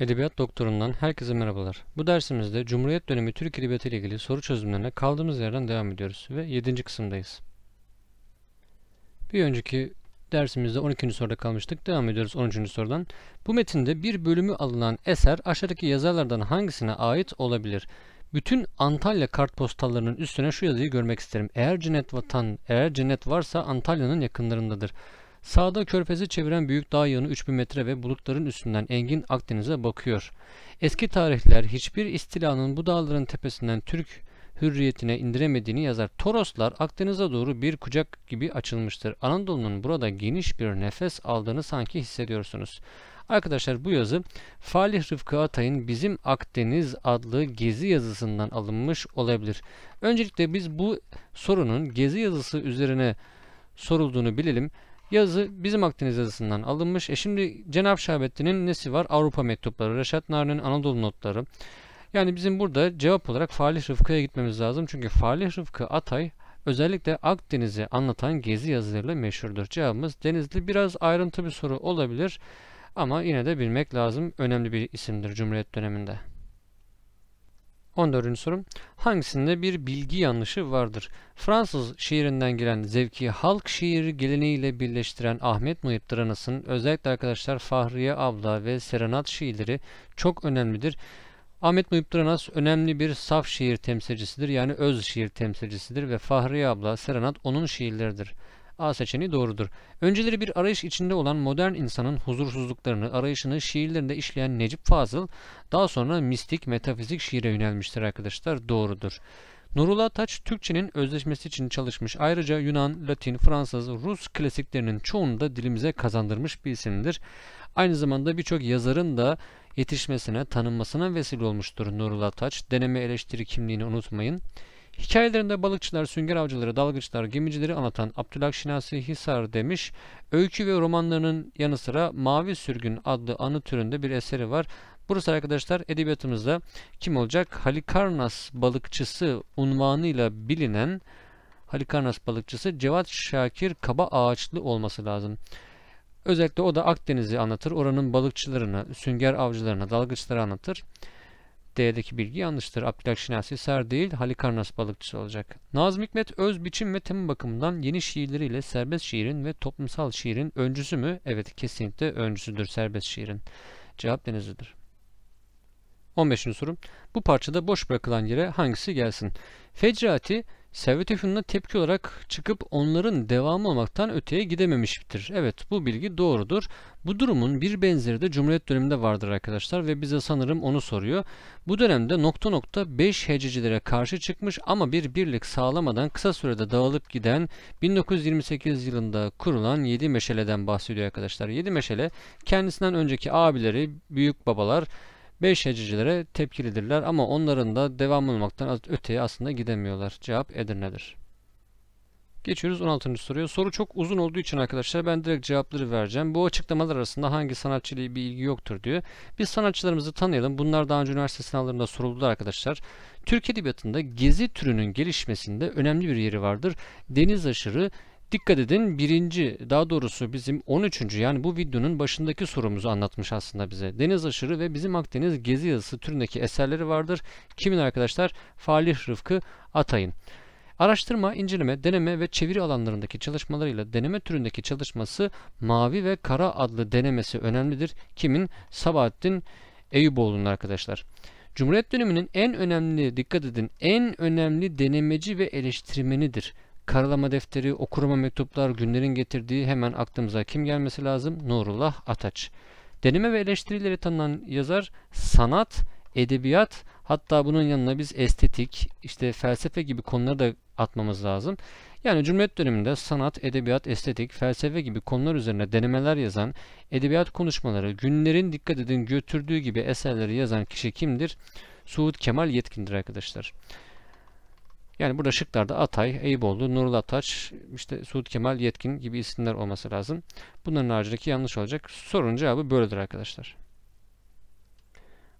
Edebiyat Doktoru'ndan herkese merhabalar. Bu dersimizde Cumhuriyet dönemi Türk Edebiyatı ile ilgili soru çözümlerine kaldığımız yerden devam ediyoruz ve 7. kısımdayız. Bir önceki dersimizde 12. soruda kalmıştık. Devam ediyoruz 13. sorudan. Bu metinde bir bölümü alınan eser aşağıdaki yazarlardan hangisine ait olabilir? Bütün Antalya kartpostallarının üstüne şu yazıyı görmek isterim. Eğer cennet vatan, eğer cennet varsa Antalya'nın yakınlarındadır. Sağda körfezi çeviren büyük dağ yığını 3000 metre ve bulutların üstünden engin Akdeniz'e bakıyor. Eski tarihler hiçbir istilanın bu dağların tepesinden Türk hürriyetine indiremediğini yazar. Toroslar Akdeniz'e doğru bir kucak gibi açılmıştır. Anadolu'nun burada geniş bir nefes aldığını sanki hissediyorsunuz. Arkadaşlar bu yazı Falih Rıfkı Atay'ın Bizim Akdeniz adlı gezi yazısından alınmış olabilir. Öncelikle biz bu sorunun gezi yazısı üzerine sorulduğunu bilelim. Yazı bizim Akdeniz yazısından alınmış. E şimdi Cenab-ı Şahabettin'in nesi var? Avrupa mektupları, Reşat Nari'nin Anadolu notları. Yani bizim burada cevap olarak Falih Rıfkı'ya gitmemiz lazım. Çünkü Falih Rıfkı Atay özellikle Akdeniz'i anlatan gezi yazılarıyla meşhurdur. Cevabımız Denizli biraz ayrıntı bir soru olabilir ama yine de bilmek lazım. Önemli bir isimdir Cumhuriyet döneminde. 14. sorum. Hangisinde bir bilgi yanlışı vardır? Fransız şiirinden gelen zevki halk şiiri geleneğiyle birleştiren Ahmet Muhit Dranas'ın özellikle arkadaşlar Fahriye Abla ve Serenat şiirleri çok önemlidir. Ahmet Muhit Dranas önemli bir saf şiir temsilcisidir yani öz şiir temsilcisidir ve Fahriye Abla, Serenat onun şiirleridir. A seçeneği doğrudur. Önceleri bir arayış içinde olan modern insanın huzursuzluklarını, arayışını şiirlerinde işleyen Necip Fazıl daha sonra mistik, metafizik şiire yönelmiştir arkadaşlar. Doğrudur. Nurullah Taç Türkçenin özleşmesi için çalışmış. Ayrıca Yunan, Latin, Fransız, Rus klasiklerinin çoğunu da dilimize kazandırmış bir isimdir. Aynı zamanda birçok yazarın da yetişmesine, tanınmasına vesile olmuştur Nurullah Taç. Deneme eleştiri kimliğini unutmayın. Hikayelerinde balıkçılar, sünger avcıları, dalgıçlar, gemicileri anlatan Abdülhak Şinasi Hisar demiş. Öykü ve romanlarının yanı sıra Mavi Sürgün adlı anı türünde bir eseri var. Burası arkadaşlar edebiyatımızda kim olacak? Halikarnas balıkçısı unvanıyla bilinen Halikarnas balıkçısı Cevat Şakir Kaba Ağaçlı olması lazım. Özellikle o da Akdeniz'i anlatır. Oranın balıkçılarını, sünger avcılarını, dalgıçları anlatır. D'deki bilgi yanlıştır. Abdülakşinasi Ser değil Halikarnas balıkçısı olacak. Nazım Hikmet öz biçim ve temin bakımından yeni şiirleriyle serbest şiirin ve toplumsal şiirin öncüsü mü? Evet kesinlikle öncüsüdür serbest şiirin. Cevap Denizli'dir. 15. soru. Bu parçada boş bırakılan yere hangisi gelsin? Fecrati Servet Öfün'üne tepki olarak çıkıp onların devamı olmaktan öteye gidememiştir. Evet bu bilgi doğrudur. Bu durumun bir benzeri de Cumhuriyet döneminde vardır arkadaşlar ve bize sanırım onu soruyor. Bu dönemde nokta nokta 5 hececilere karşı çıkmış ama bir birlik sağlamadan kısa sürede dağılıp giden 1928 yılında kurulan 7 meşeleden bahsediyor arkadaşlar. 7 meşele kendisinden önceki abileri, büyük babalar, 5 hececilere tepkilidirler ama onların da devam olmaktan öteye aslında gidemiyorlar. Cevap Edirne'dir. Geçiyoruz 16. soruya. Soru çok uzun olduğu için arkadaşlar ben direkt cevapları vereceğim. Bu açıklamalar arasında hangi sanatçıyla bir ilgi yoktur diyor. Biz sanatçılarımızı tanıyalım. Bunlar daha önce üniversite sınavlarında soruldular arkadaşlar. Türk Edebiyatı'nda gezi türünün gelişmesinde önemli bir yeri vardır. Deniz aşırı, Dikkat edin birinci daha doğrusu bizim 13. yani bu videonun başındaki sorumuzu anlatmış aslında bize. Deniz aşırı ve bizim Akdeniz gezi yazısı türündeki eserleri vardır. Kimin arkadaşlar? Falih Rıfkı Atay'ın. Araştırma, inceleme, deneme ve çeviri alanlarındaki çalışmalarıyla deneme türündeki çalışması Mavi ve Kara adlı denemesi önemlidir. Kimin? Sabahattin Eyüboğlu'nun arkadaşlar. Cumhuriyet döneminin en önemli, dikkat edin, en önemli denemeci ve eleştirmenidir. Karalama defteri, okuruma mektuplar, günlerin getirdiği hemen aklımıza kim gelmesi lazım? Nurullah Ataç. Deneme ve eleştirileri tanınan yazar sanat, edebiyat hatta bunun yanına biz estetik, işte felsefe gibi konuları da atmamız lazım. Yani Cumhuriyet döneminde sanat, edebiyat, estetik, felsefe gibi konular üzerine denemeler yazan, edebiyat konuşmaları, günlerin dikkat edin götürdüğü gibi eserleri yazan kişi kimdir? Suud Kemal Yetkin'dir arkadaşlar. Yani burada şıklarda Atay, Eyüboğlu, Nurullah Taç, işte Suud Kemal Yetkin gibi isimler olması lazım. Bunların haricindeki yanlış olacak. Sorunun cevabı böyledir arkadaşlar.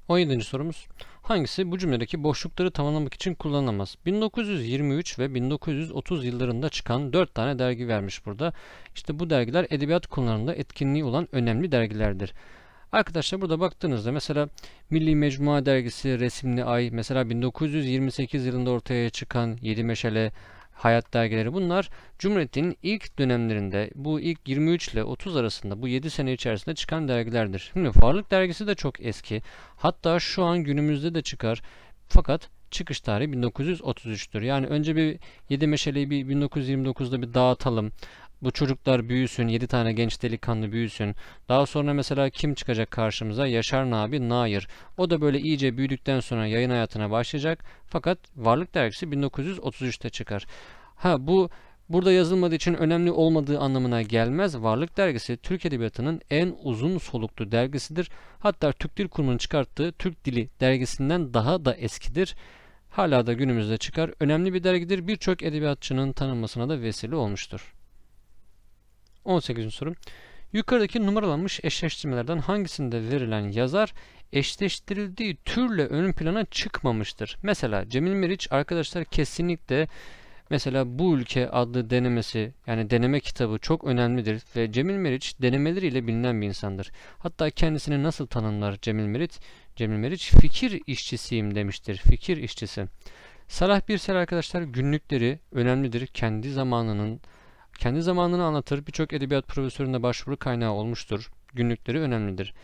17. sorumuz. Hangisi bu cümledeki boşlukları tamamlamak için kullanılamaz? 1923 ve 1930 yıllarında çıkan 4 tane dergi vermiş burada. İşte bu dergiler edebiyat konularında etkinliği olan önemli dergilerdir. Arkadaşlar burada baktığınızda mesela Milli Mecmua dergisi resimli ay mesela 1928 yılında ortaya çıkan 7 meşale hayat dergileri bunlar Cumhuriyet'in ilk dönemlerinde bu ilk 23 ile 30 arasında bu 7 sene içerisinde çıkan dergilerdir. Şimdi Farlık dergisi de çok eski. Hatta şu an günümüzde de çıkar. Fakat çıkış tarihi 1933'tür. Yani önce bir 7 meşaleyi bir 1929'da bir dağıtalım bu çocuklar büyüsün, 7 tane genç delikanlı büyüsün. Daha sonra mesela kim çıkacak karşımıza? Yaşar Nabi Nair. O da böyle iyice büyüdükten sonra yayın hayatına başlayacak. Fakat Varlık Dergisi 1933'te çıkar. Ha bu burada yazılmadığı için önemli olmadığı anlamına gelmez. Varlık Dergisi Türk Edebiyatı'nın en uzun soluklu dergisidir. Hatta Türk Dil Kurumu'nun çıkarttığı Türk Dili dergisinden daha da eskidir hala da günümüzde çıkar. Önemli bir dergidir. Birçok edebiyatçının tanınmasına da vesile olmuştur. 18. soru. Yukarıdaki numaralanmış eşleştirmelerden hangisinde verilen yazar eşleştirildiği türle ön plana çıkmamıştır? Mesela Cemil Meriç arkadaşlar kesinlikle mesela Bu Ülke adlı denemesi yani deneme kitabı çok önemlidir ve Cemil Meriç denemeleriyle bilinen bir insandır. Hatta kendisini nasıl tanımlar Cemil Meriç? Cemil Meriç fikir işçisiyim demiştir. Fikir işçisi. Salah Birsel arkadaşlar günlükleri önemlidir. Kendi zamanının kendi zamanını anlatır, birçok edebiyat profesörüne başvuru kaynağı olmuştur. Günlükleri önemlidir.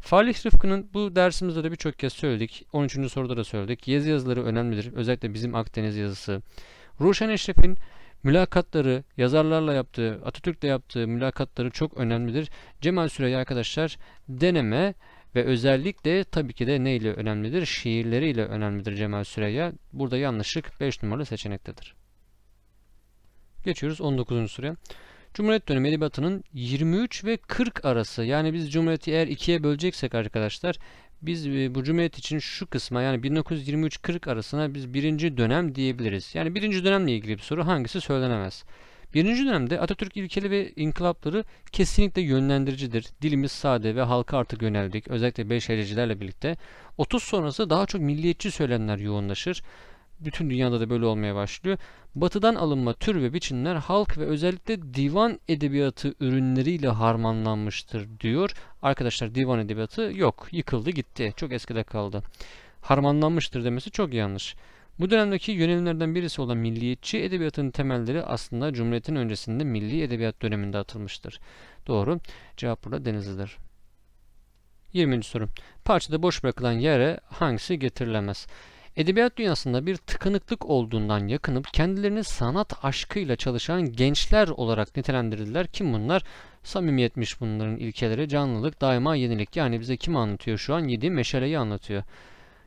Falih Rıfkı'nın bu dersimizde de birçok kez söyledik. 13. soruda da söyledik. Yazı yazıları önemlidir. Özellikle bizim Akdeniz yazısı. Ruşen Eşref'in mülakatları, yazarlarla yaptığı, Atatürk'le yaptığı mülakatları çok önemlidir. Cemal Süreyya arkadaşlar deneme ve özellikle tabii ki de neyle önemlidir? Şiirleriyle önemlidir Cemal Süreyya. Burada yanlışlık 5 numaralı seçenektedir. Geçiyoruz 19. soruya. Cumhuriyet dönemi edebiyatının 23 ve 40 arası yani biz Cumhuriyeti eğer ikiye böleceksek arkadaşlar biz e, bu Cumhuriyet için şu kısma yani 1923-40 arasına biz birinci dönem diyebiliriz. Yani birinci dönemle ilgili bir soru hangisi söylenemez. Birinci dönemde Atatürk ilkeli ve inkılapları kesinlikle yönlendiricidir. Dilimiz sade ve halka artık yöneldik. Özellikle beş elecilerle birlikte. 30 sonrası daha çok milliyetçi söylemler yoğunlaşır bütün dünyada da böyle olmaya başlıyor. Batıdan alınma tür ve biçimler halk ve özellikle divan edebiyatı ürünleriyle harmanlanmıştır diyor. Arkadaşlar divan edebiyatı yok, yıkıldı gitti, çok eskide kaldı. Harmanlanmıştır demesi çok yanlış. Bu dönemdeki yönelimlerden birisi olan milliyetçi edebiyatın temelleri aslında Cumhuriyet'in öncesinde milli edebiyat döneminde atılmıştır. Doğru. Cevap burada Denizli'dir. 20. soru. Parçada boş bırakılan yere hangisi getirilemez? Edebiyat dünyasında bir tıkanıklık olduğundan yakınıp kendilerini sanat aşkıyla çalışan gençler olarak nitelendirdiler. Kim bunlar? Samimiyetmiş bunların ilkeleri, canlılık, daima yenilik. Yani bize kim anlatıyor şu an? Yedi meşaleyi anlatıyor.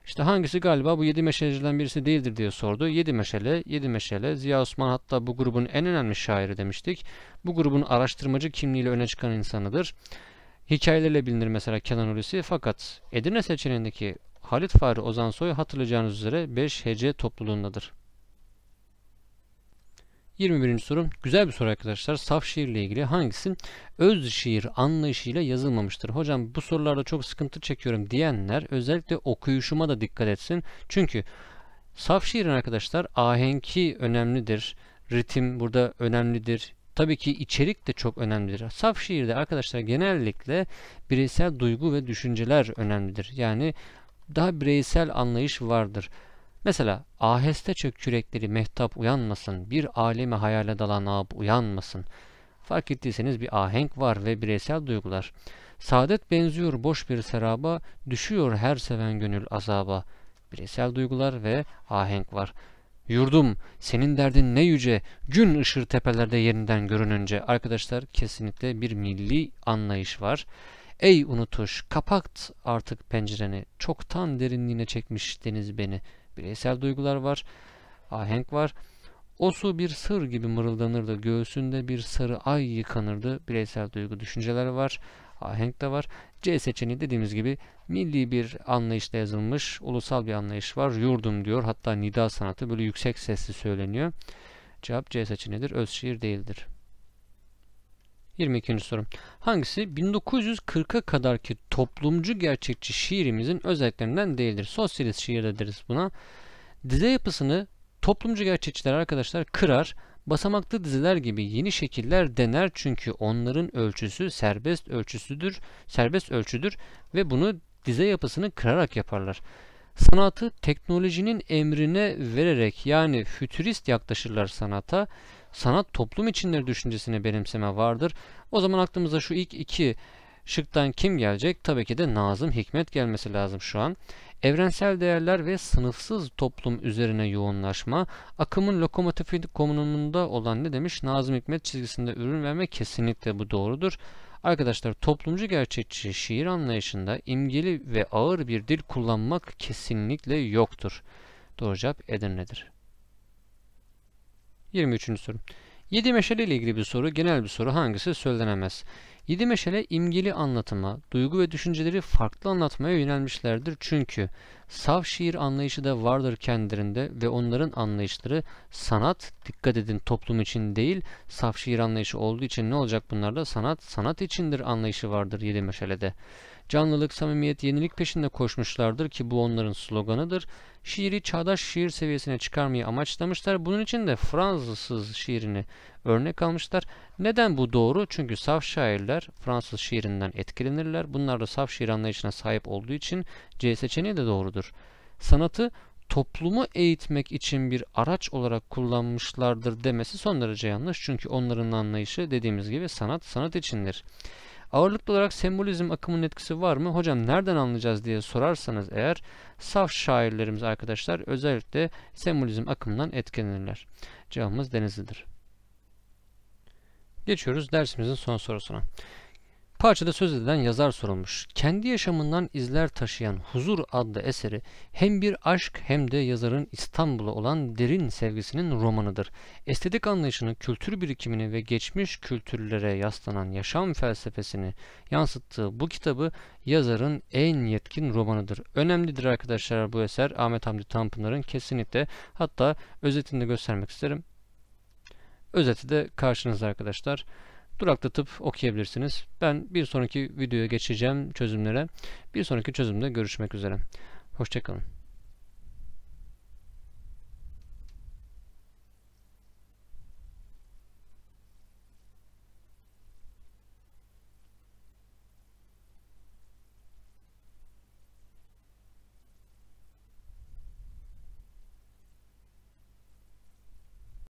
İşte hangisi galiba bu yedi meşaleciden birisi değildir diye sordu. Yedi meşale, yedi meşale. Ziya Osman hatta bu grubun en önemli şairi demiştik. Bu grubun araştırmacı kimliğiyle öne çıkan insanıdır. Hikayelerle bilinir mesela Kenan Hulusi fakat Edirne seçeneğindeki Halit Fahri Ozan Soy hatırlayacağınız üzere 5 hece topluluğundadır. 21. sorum güzel bir soru arkadaşlar. Saf şiirle ilgili hangisi öz şiir anlayışıyla yazılmamıştır? Hocam bu sorularda çok sıkıntı çekiyorum diyenler özellikle okuyuşuma da dikkat etsin. Çünkü saf şiirin arkadaşlar ahenki önemlidir. Ritim burada önemlidir. Tabii ki içerik de çok önemlidir. Saf şiirde arkadaşlar genellikle bireysel duygu ve düşünceler önemlidir. Yani daha bireysel anlayış vardır. Mesela aheste çök kürekleri mehtap uyanmasın, bir aleme hayale dalan ab uyanmasın. Fark ettiyseniz bir ahenk var ve bireysel duygular. Saadet benziyor boş bir seraba, düşüyor her seven gönül azaba. Bireysel duygular ve ahenk var. Yurdum, senin derdin ne yüce, gün ışır tepelerde yerinden görününce. Arkadaşlar kesinlikle bir milli anlayış var. Ey unutuş kapat artık pencereni çoktan derinliğine çekmiş deniz beni. Bireysel duygular var, ahenk var. O su bir sır gibi mırıldanırdı. Göğsünde bir sarı ay yıkanırdı. Bireysel duygu düşünceler var. Ahenk de var. C seçeneği dediğimiz gibi milli bir anlayışla yazılmış. Ulusal bir anlayış var. Yurdum diyor. Hatta nida sanatı böyle yüksek sesli söyleniyor. Cevap C seçeneğidir. Öz şiir değildir. 22. sorum Hangisi 1940'a kadarki toplumcu gerçekçi şiirimizin özelliklerinden değildir? Sosyalist şiir de deriz buna. Dize yapısını toplumcu gerçekçiler arkadaşlar kırar. Basamaklı dizeler gibi yeni şekiller dener çünkü onların ölçüsü serbest ölçüsüdür, serbest ölçüdür ve bunu dize yapısını kırarak yaparlar. Sanatı teknolojinin emrine vererek yani fütürist yaklaşırlar sanata sanat toplum içindir düşüncesini benimseme vardır. O zaman aklımıza şu ilk iki şıktan kim gelecek? Tabii ki de Nazım Hikmet gelmesi lazım şu an. Evrensel değerler ve sınıfsız toplum üzerine yoğunlaşma, akımın lokomotifi konumunda olan ne demiş? Nazım Hikmet çizgisinde ürün verme kesinlikle bu doğrudur. Arkadaşlar toplumcu gerçekçi şiir anlayışında imgeli ve ağır bir dil kullanmak kesinlikle yoktur. Doğru cevap Edirne'dir. 23. soru. Yedi meşale ile ilgili bir soru, genel bir soru hangisi söylenemez? Yedi meşale imgili anlatıma, duygu ve düşünceleri farklı anlatmaya yönelmişlerdir çünkü saf şiir anlayışı da vardır kendilerinde ve onların anlayışları sanat, dikkat edin toplum için değil, saf şiir anlayışı olduğu için ne olacak bunlarda? Sanat, sanat içindir anlayışı vardır yedi meşalede. Canlılık, samimiyet, yenilik peşinde koşmuşlardır ki bu onların sloganıdır. Şiiri çağdaş şiir seviyesine çıkarmayı amaçlamışlar. Bunun için de Fransız şiirini örnek almışlar. Neden bu doğru? Çünkü saf şairler Fransız şiirinden etkilenirler. Bunlar da saf şiir anlayışına sahip olduğu için C seçeneği de doğrudur. Sanatı toplumu eğitmek için bir araç olarak kullanmışlardır demesi son derece yanlış. Çünkü onların anlayışı dediğimiz gibi sanat sanat içindir. Ağırlıklı olarak sembolizm akımının etkisi var mı? Hocam nereden anlayacağız diye sorarsanız eğer saf şairlerimiz arkadaşlar özellikle sembolizm akımından etkilenirler. Cevabımız Denizli'dir. Geçiyoruz dersimizin son sorusuna. Parçada söz edilen yazar sorulmuş. Kendi yaşamından izler taşıyan Huzur adlı eseri hem bir aşk hem de yazarın İstanbul'a olan derin sevgisinin romanıdır. Estetik anlayışını, kültür birikimini ve geçmiş kültürlere yaslanan yaşam felsefesini yansıttığı bu kitabı yazarın en yetkin romanıdır. Önemlidir arkadaşlar bu eser Ahmet Hamdi Tanpınar'ın kesinlikle hatta özetini de göstermek isterim. Özeti de karşınızda arkadaşlar. Duraklatıp okuyabilirsiniz. Ben bir sonraki videoya geçeceğim çözümlere. Bir sonraki çözümde görüşmek üzere. Hoşçakalın.